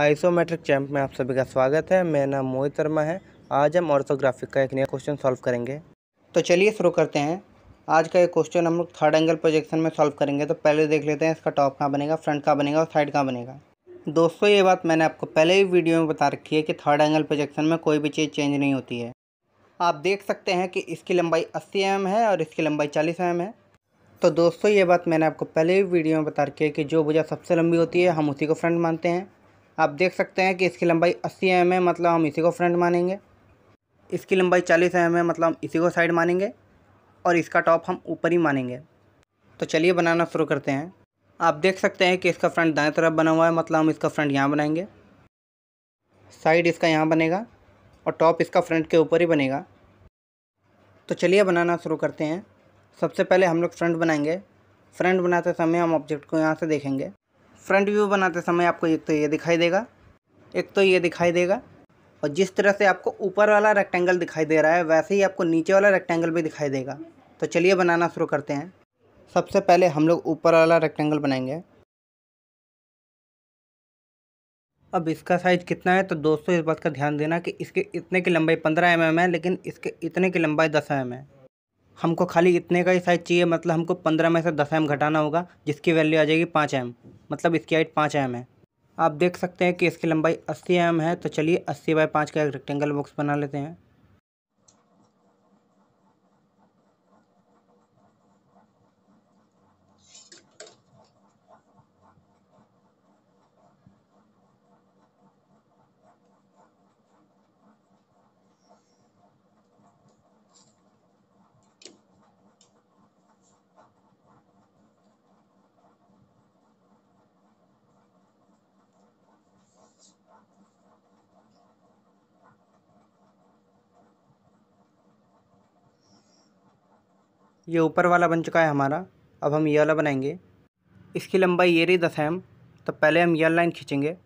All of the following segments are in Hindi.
आइसोमेट्रिक चैम्प में आप सभी का स्वागत है मेरा नाम मोहित शर्मा है आज हम ऑर्थोग्राफिक का एक नया क्वेश्चन सॉल्व करेंगे तो चलिए शुरू करते हैं आज का ये क्वेश्चन हम लोग थर्ड एंगल प्रोजेक्शन में सॉल्व करेंगे तो पहले देख लेते हैं इसका टॉप कहाँ बनेगा फ्रंट कहाँ बनेगा और साइड कहाँ बनेगा दोस्तों ये बात मैंने आपको पहले ही वीडियो में बता रखी है कि थर्ड एंगल प्रोजेक्शन में कोई भी चीज़ चेंज नहीं होती है आप देख सकते हैं कि इसकी लंबाई अस्सी एम है और इसकी लंबाई चालीस एम है तो दोस्तों ये बात मैंने आपको पहले ही वीडियो में बता रखी है कि जो भुजा सबसे लंबी होती है हम उसी को फ्रंट मानते हैं आप देख सकते हैं कि इसकी लंबाई अस्सी एम है मतलब हम इसी को फ्रंट मानेंगे इसकी लंबाई चालीस एम है मतलब हम इसी को साइड मानेंगे और इसका टॉप हम ऊपर ही मानेंगे तो चलिए बनाना शुरू करते हैं आप देख सकते हैं कि इसका फ्रंट दाएं तरफ बना हुआ है मतलब हम इसका फ्रंट यहाँ बनाएंगे साइड इसका यहाँ बनेगा और टॉप इसका फ्रंट के ऊपर ही बनेगा तो चलिए बनाना शुरू करते हैं सबसे पहले हम लोग फ्रंट बनाएंगे फ्रंट बनाते समय हम ऑब्जेक्ट को यहाँ से देखेंगे फ्रंट व्यू बनाते समय आपको एक तो ये दिखाई देगा एक तो ये दिखाई देगा और जिस तरह से आपको ऊपर वाला रेक्टेंगल दिखाई दे रहा है वैसे ही आपको नीचे वाला रेक्टेंगल भी दिखाई देगा तो चलिए बनाना शुरू करते हैं सबसे पहले हम लोग ऊपर वाला रेक्टेंगल बनाएंगे अब इसका साइज़ कितना है तो दोस्तों इस बात का ध्यान देना कि इसके इतने की लंबाई पंद्रह एम mm एम है लेकिन इसके इतने की लंबाई दस एम mm एम है हमको खाली इतने का ही साइज़ चाहिए मतलब हमको पंद्रह में से दस एम घटाना होगा जिसकी वैल्यू आ जाएगी पाँच एम मतलब इसकी हाइट पाँच एम है आप देख सकते हैं कि इसकी लंबाई अस्सी एम है तो चलिए अस्सी बाई पाँच का एक रेक्टेंगल बॉक्स बना लेते हैं ये ऊपर वाला बन चुका है हमारा अब हम ये वाला बनाएंगे इसकी लंबाई ये रही दस एम तो पहले हम ये लाइन खींचेंगे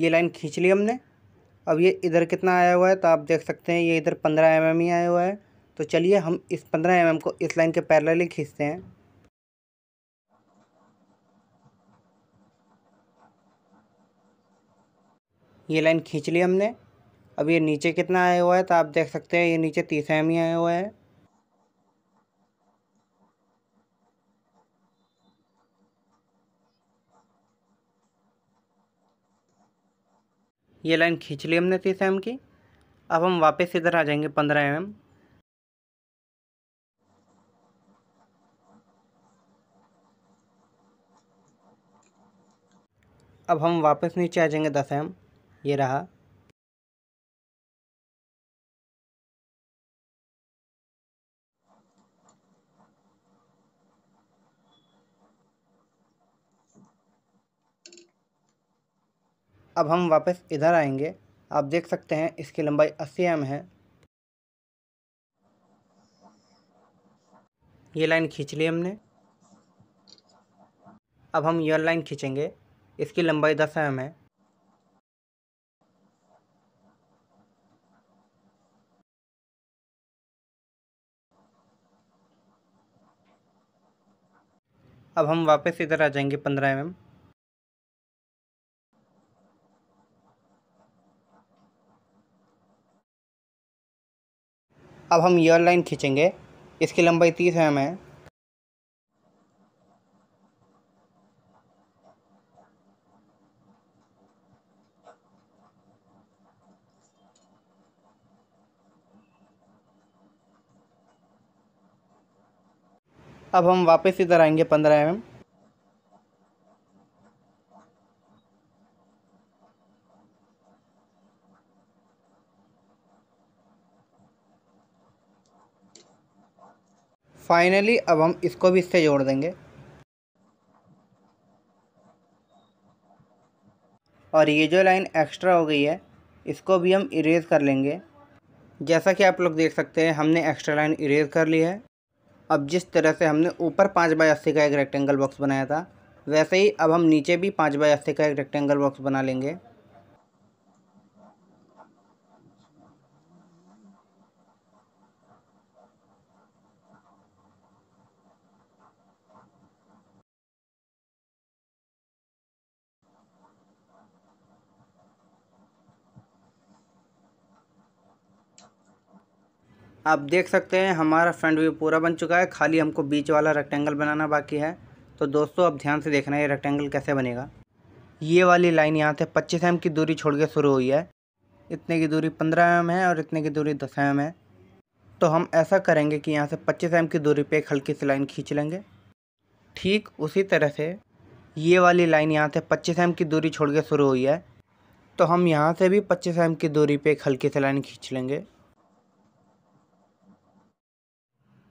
ये लाइन खींच ली हमने अब ये इधर कितना आया हुआ है तो आप देख सकते हैं ये इधर पंद्रह एम ही आया हुआ है तो चलिए हम इस पंद्रह एम को इस लाइन के पैरेलल ही खींचते हैं ये लाइन खींच ली हमने अब ये नीचे कितना आया हुआ है तो आप देख सकते हैं ये नीचे तीस एम ही आया हुआ है ये लाइन खींच ली हमने तीस एम की अब हम वापस इधर आ जाएंगे पंद्रह एम अब हम वापस नीचे आ जाएंगे दस एम ये रहा अब हम वापस इधर आएंगे आप देख सकते हैं इसकी लंबाई 80 एम है ये लाइन खींच ली हमने अब हम यह लाइन खींचेंगे इसकी लंबाई 10 एम है अब हम वापस इधर आ जाएंगे पंद्रह एम अब हम यह लाइन खींचेंगे इसकी लंबाई तीस एम है अब हम वापस इधर आएंगे पंद्रह एम फाइनली अब हम इसको भी इससे जोड़ देंगे और ये जो लाइन एक्स्ट्रा हो गई है इसको भी हम इरेज़ कर लेंगे जैसा कि आप लोग देख सकते हैं हमने एक्स्ट्रा लाइन इरेज़ कर ली है अब जिस तरह से हमने ऊपर पाँच बाय अस्सी का एक रेक्टेंगल बॉक्स बनाया था वैसे ही अब हम नीचे भी पाँच बाय अस्सी का एक रेक्टेंगल बॉक्स बना लेंगे आप देख सकते हैं हमारा फ्रंट व्यू पूरा बन चुका है खाली हमको बीच वाला रेक्टेंगल बनाना बाकी है तो दोस्तों अब ध्यान से देखना ये रेक्टेंगल कैसे बनेगा ये वाली लाइन यहाँ से पच्चीस एम की दूरी छोड़ के शुरू हुई है इतने की दूरी पंद्रह एम है और इतने की दूरी दस एम है तो हम ऐसा करेंगे कि यहाँ से पच्चीस एम की दूरी पे एक हल्की सी लाइन खींच लेंगे ठीक उसी तरह से ये वाली लाइन यहाँ से पच्चीस एम की दूरी छोड़ के शुरू हुई है तो हम यहाँ से भी पच्चीस एम की दूरी पर एक हल्की सी लाइन खींच लेंगे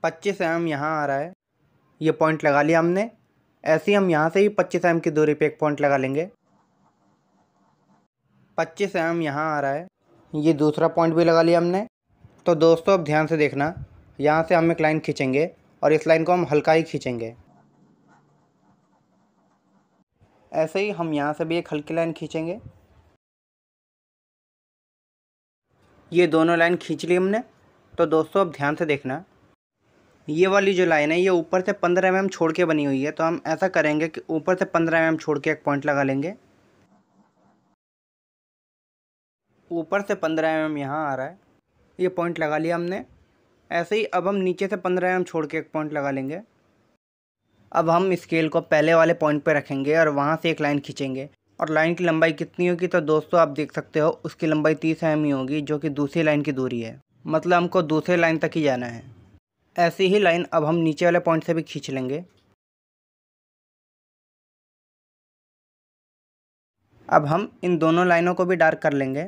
पच्चीस एम यहाँ आ रहा है ये पॉइंट लगा लिया हमने ऐसे ही हम यहाँ से ही पच्चीस एम की दूरी पे एक पॉइंट लगा लेंगे पच्चीस एम यहाँ आ रहा है ये दूसरा पॉइंट भी लगा लिया हमने तो दोस्तों अब ध्यान से देखना यहाँ से हम एक लाइन खींचेंगे और इस लाइन को हम हल्का ही खींचेंगे ऐसे ही हम यहाँ से भी एक हल्की लाइन खींचेंगे ये दोनों लाइन खींच ली हमने तो दोस्तों अब ध्यान से देखना ये वाली जो लाइन है ये ऊपर से पंद्रह एम mm छोड़ के बनी हुई है तो हम ऐसा करेंगे कि ऊपर से पंद्रह एम mm छोड़ के एक पॉइंट लगा लेंगे ऊपर से पंद्रह एम mm यहाँ आ रहा है ये पॉइंट लगा लिया हमने ऐसे ही अब हम नीचे से पंद्रह एम छोड़ के एक पॉइंट लगा लेंगे अब हम स्केल को पहले वाले पॉइंट पे रखेंगे और वहाँ से एक लाइन खींचेंगे और लाइन की लंबाई कितनी होगी तो दोस्तों आप देख सकते हो उसकी लंबाई तीस एम ही होगी जो कि दूसरी लाइन की दूरी है मतलब हमको दूसरे लाइन तक ही जाना है ऐसी ही लाइन अब हम नीचे वाले पॉइंट से भी खींच लेंगे अब हम इन दोनों लाइनों को भी डार्क कर लेंगे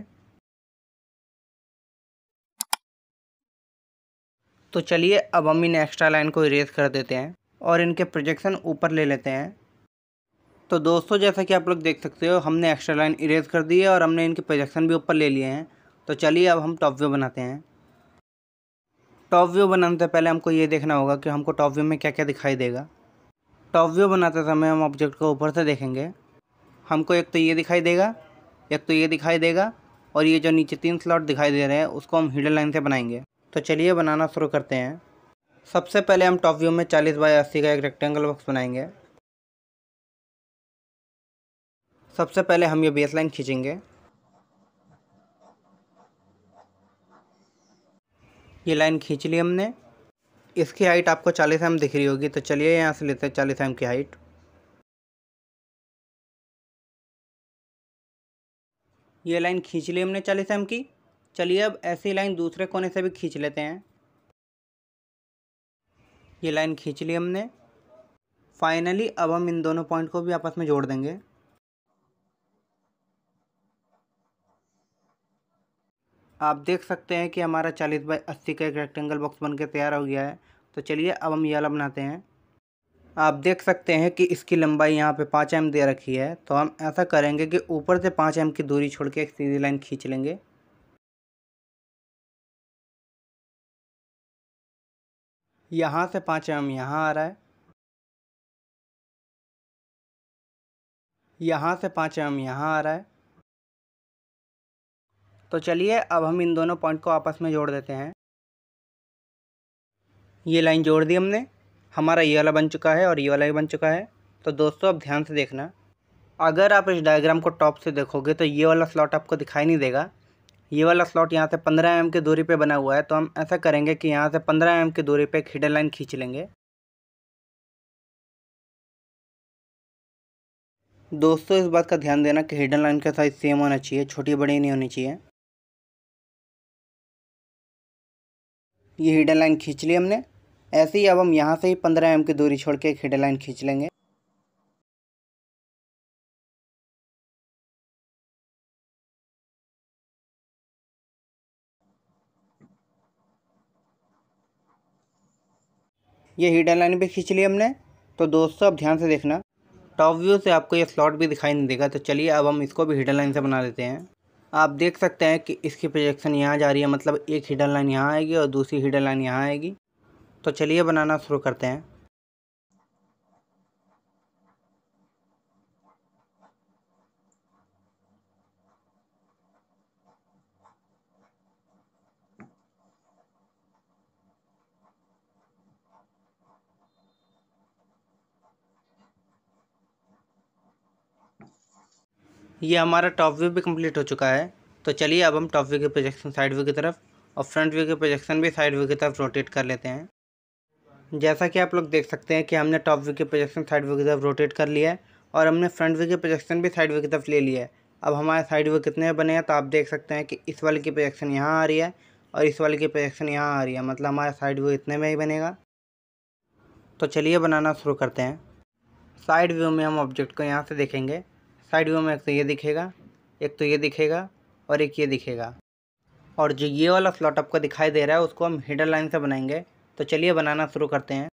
तो चलिए अब हम इन एक्स्ट्रा लाइन को इरेज कर देते हैं और इनके प्रोजेक्शन ऊपर ले लेते हैं तो दोस्तों जैसा कि आप लोग देख सकते हो हमने एक्स्ट्रा लाइन इरेज कर दी है और हमने इनके प्रोजेक्शन भी ऊपर ले लिए हैं तो चलिए अब हम टॉप व्यू बनाते हैं टॉप व्यू बनाने से पहले हमको ये देखना होगा कि हमको टॉप व्यू में क्या क्या दिखाई देगा टॉप व्यू बनाते समय हम ऑब्जेक्ट को ऊपर से देखेंगे हमको एक तो ये दिखाई देगा एक तो ये दिखाई देगा और ये जो नीचे तीन स्लॉट दिखाई दे रहे हैं उसको हम हिडन लाइन से बनाएंगे तो चलिए बनाना शुरू करते हैं सबसे पहले हम टॉप व्यू में 40 बाय 80 का एक रेक्टेंगल बॉक्स बनाएंगे सबसे पहले हम ये बेस लाइन खींचेंगे ये लाइन खींच ली हमने इसकी हाइट आपको चालीस एम दिख रही होगी तो चलिए यहाँ से लेते हैं चालीस एम की हाइट ये लाइन खींच ली हमने चालीस एम की चलिए अब ऐसी लाइन दूसरे कोने से भी खींच लेते हैं ये लाइन खींच ली हमने फाइनली अब हम इन दोनों पॉइंट को भी आपस में जोड़ देंगे आप देख सकते हैं कि हमारा चालीस बाई अस्सी का एक रेक्टेंगल बॉक्स बनकर तैयार हो गया है तो चलिए अब हम ये वाला बनाते हैं आप देख सकते हैं कि इसकी लंबाई यहाँ पे पाँच एम दे रखी है तो हम ऐसा करेंगे कि ऊपर से पाँच एम की दूरी छोड़ के एक सीधी लाइन खींच लेंगे यहाँ से पाँच एम यहाँ आ रहा है यहाँ से पाँच एम यहाँ आ रहा है तो चलिए अब हम इन दोनों पॉइंट को आपस में जोड़ देते हैं ये लाइन जोड़ दी हमने हमारा ये वाला बन चुका है और ये वाला भी बन चुका है तो दोस्तों अब ध्यान से देखना अगर आप इस डायग्राम को टॉप से देखोगे तो ये वाला स्लॉट आपको दिखाई नहीं देगा ये वाला स्लॉट यहाँ से पंद्रह एम की दूरी पे बना हुआ है तो हम ऐसा करेंगे कि यहाँ से पंद्रह एम की दूरी पे एक हिडन लाइन खींच लेंगे दोस्तों इस बात का ध्यान देना कि हिडन लाइन का साइज़ सेम होना चाहिए छोटी बड़ी नहीं होनी चाहिए ये हिडन लाइन खींच ली हमने ऐसे ही अब हम यहाँ से ही पंद्रह एम की दूरी छोड़ के एक हिडन लाइन खींच लेंगे ये हिडन लाइन भी खींच ली हमने तो दोस्तों अब ध्यान से देखना टॉप व्यू से आपको ये स्लॉट भी दिखाई नहीं देगा तो चलिए अब हम इसको भी हिडन लाइन से बना लेते हैं आप देख सकते हैं कि इसकी प्रोजेक्शन यहाँ जा रही है मतलब एक हिडन लाइन यहाँ आएगी और दूसरी हिडन लाइन यहाँ आएगी तो चलिए बनाना शुरू करते हैं ये हमारा टॉप व्यू भी कंप्लीट हो चुका है तो चलिए अब हम टॉप व्यू के प्रोजेक्शन साइड व्यू की तरफ और फ्रंट व्यू के प्रोजेक्शन भी साइड व्यू की तरफ रोटेट कर लेते हैं जैसा कि आप लोग देख सकते हैं कि हमने टॉप व्यू के प्रोजेक्शन साइड व्यू की तरफ रोटेट कर लिया है और हमने फ्रंट व्यू के प्रोजेक्शन भी साइड व्यू की तरफ ले लिया है अब हमारे साइड व्यू कितने बने हैं तो आप देख सकते हैं कि इस वाले की प्रोजेक्शन यहाँ आ रही है और इस वाले की प्रोजेक्शन यहाँ आ रही है मतलब हमारा साइड व्यू इतने में ही बनेगा तो चलिए बनाना शुरू करते हैं साइड व्यू में हम ऑब्जेक्ट को यहाँ से देखेंगे साइड व्यू में एक तो ये दिखेगा एक तो ये दिखेगा और एक ये दिखेगा और जो ये वाला स्लॉट आपको दिखाई दे रहा है उसको हम हिडर लाइन से बनाएंगे तो चलिए बनाना शुरू करते हैं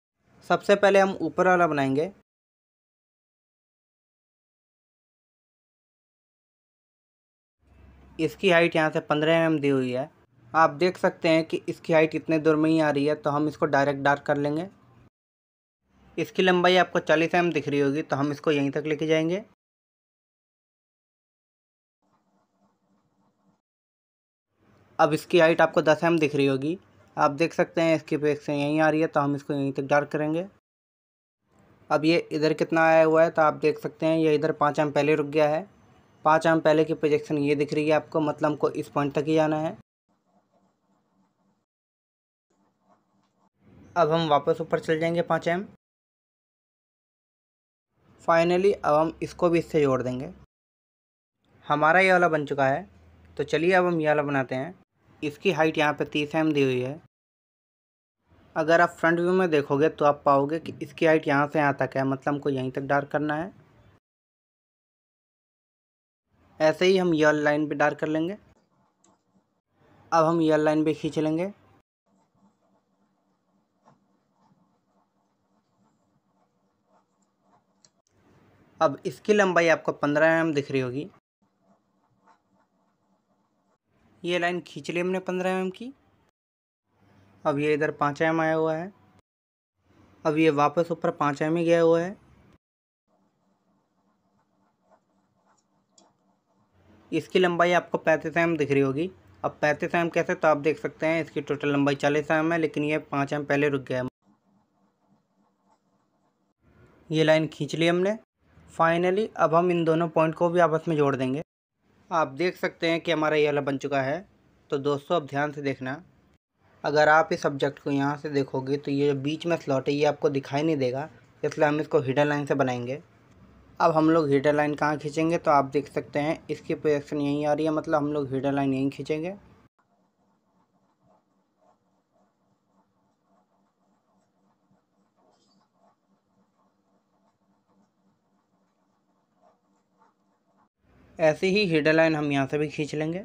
सबसे पहले हम ऊपर वाला बनाएंगे इसकी हाइट यहाँ से पंद्रह एम mm दी हुई है आप देख सकते हैं कि इसकी हाइट इतने दूर में ही आ रही है तो हम इसको डायरेक्ट डार्क कर लेंगे इसकी लंबाई आपको चालीस एम mm दिख रही होगी तो हम इसको यहीं तक लेके जाएंगे अब इसकी हाइट आपको दस एम दिख रही होगी आप देख सकते हैं इसकी पेक से यहीं आ रही है तो हम इसको यहीं तक डार्क करेंगे अब ये इधर कितना आया हुआ है तो आप देख सकते हैं ये इधर पाँच एम पहले रुक गया है पाँच एम पहले की प्रोजेक्शन ये दिख रही है आपको मतलब हमको इस पॉइंट तक ही आना है अब हम वापस ऊपर चल जाएंगे पाँच एम फाइनली अब हम इसको भी इससे जोड़ देंगे हमारा ये वाला बन चुका है तो चलिए अब हम ये वाला बनाते हैं इसकी हाइट यहाँ पे तीस एम दी हुई है अगर आप फ्रंट व्यू में देखोगे तो आप पाओगे कि इसकी हाइट यहाँ से यहाँ तक है मतलब हमको यहीं तक डार्क करना है ऐसे ही हम यल लाइन भी डार्क कर लेंगे अब हम यल लाइन भी खींच लेंगे अब इसकी लंबाई आपको पंद्रह एम दिख रही होगी ये लाइन खींच ली हमने पंद्रह एम की अब ये इधर पाँच एम आया हुआ है अब ये वापस ऊपर पाँच एम ही गया हुआ है इसकी लंबाई आपको पैंतीस एम दिख रही होगी अब पैंतीस एम कैसे तो आप देख सकते हैं इसकी टोटल लंबाई चालीस एम है लेकिन ये पाँच एम पहले रुक गया है ये लाइन खींच ली हमने फाइनली अब हम इन दोनों पॉइंट को भी आपस में जोड़ देंगे आप देख सकते हैं कि हमारा ये वाला बन चुका है तो दोस्तों अब ध्यान से देखना अगर आप इस सब्जेक्ट को यहाँ से देखोगे तो ये जो बीच में स्लॉट है ये आपको दिखाई नहीं देगा इसलिए हम इसको हिडन लाइन से बनाएंगे अब हम लोग हिडन लाइन कहाँ खींचेंगे तो आप देख सकते हैं इसकी प्रोजेक्शन यहीं आ रही है मतलब हम लोग हिडन लाइन यहीं खींचेंगे ऐसे ही हिडर लाइन हम यहाँ से भी खींच लेंगे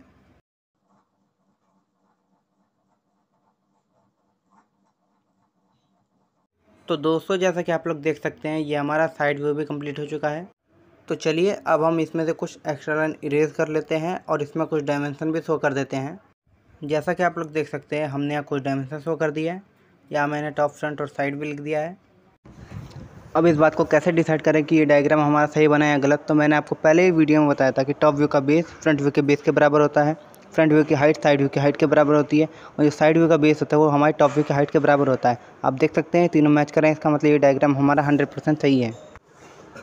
तो दोस्तों जैसा कि आप लोग देख सकते हैं ये हमारा साइड व्यू भी कंप्लीट हो चुका है तो चलिए अब हम इसमें से कुछ एक्स्ट्रा लाइन इरेज कर लेते हैं और इसमें कुछ डायमेंशन भी शो कर देते हैं जैसा कि आप लोग देख सकते हैं हमने यहाँ कुछ डायमेंशन शो कर दिया है या मैंने टॉप फ्रंट और साइड भी लिख दिया है अब इस बात को कैसे डिसाइड करें कि ये डायग्राम हमारा सही बना या गलत तो मैंने आपको पहले ही वीडियो में बताया था कि टॉप व्यू का बेस फ्रंट व्यू के बेस के बराबर होता है फ्रंट व्यू की हाइट साइड व्यू की हाइट के बराबर होती है और जो साइड व्यू का बेस होता है वो हमारे टॉप व्यू की हाइट के बराबर होता है आप देख सकते हैं तीनों मैच करें इसका मतलब ये डायग्राम हमारा हंड्रेड परसेंट सही है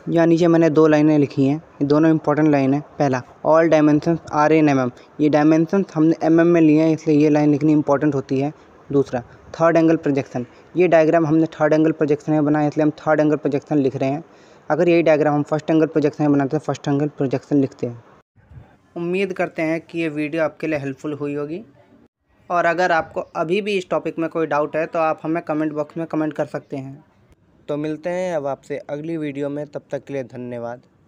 यहाँ नीचे मैंने दो लाइनें लिखी हैं ये दोनों इंपॉर्टेंट लाइन है पहला all dimension are in M ये डायमेंशन हमने एम mm में लिए हैं इसलिए ये लाइन लिखनी इंपॉर्टेंट होती है दूसरा थर्ड एंगल प्रोजेक्शन ये डायग्राम हमने थर्ड एंगल प्रोजेक्शन में बनाया इसलिए हम थर्ड एंगल प्रोजेक्शन लिख रहे हैं अगर यही डायग्राम हम फर्स्ट एंगल प्रोजेक्शन में बनाते हैं फर्स्ट एंगल प्रोजेक्शन लिखते हैं उम्मीद करते हैं कि ये वीडियो आपके लिए हेल्पफुल हुई होगी और अगर आपको अभी भी इस टॉपिक में कोई डाउट है तो आप हमें कमेंट बॉक्स में कमेंट कर सकते हैं तो मिलते हैं अब आपसे अगली वीडियो में तब तक के लिए धन्यवाद